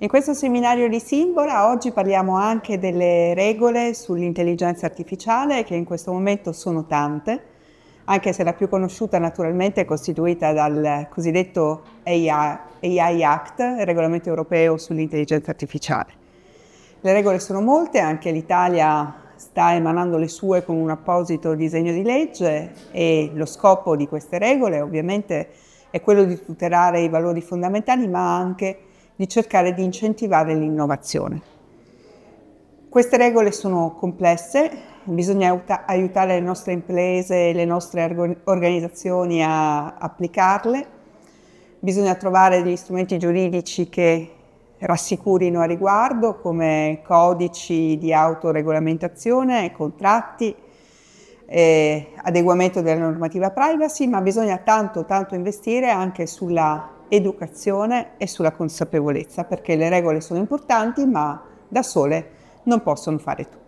In questo seminario di Simbora oggi parliamo anche delle regole sull'intelligenza artificiale che in questo momento sono tante, anche se la più conosciuta naturalmente è costituita dal cosiddetto AI, AI Act, il regolamento europeo sull'intelligenza artificiale. Le regole sono molte, anche l'Italia sta emanando le sue con un apposito disegno di legge e lo scopo di queste regole ovviamente è quello di tutelare i valori fondamentali ma anche di cercare di incentivare l'innovazione. Queste regole sono complesse, bisogna aiutare le nostre imprese e le nostre organizzazioni a applicarle, bisogna trovare degli strumenti giuridici che rassicurino a riguardo come codici di autoregolamentazione, contratti, eh, adeguamento della normativa privacy, ma bisogna tanto tanto investire anche sulla educazione e sulla consapevolezza, perché le regole sono importanti, ma da sole non possono fare tutto.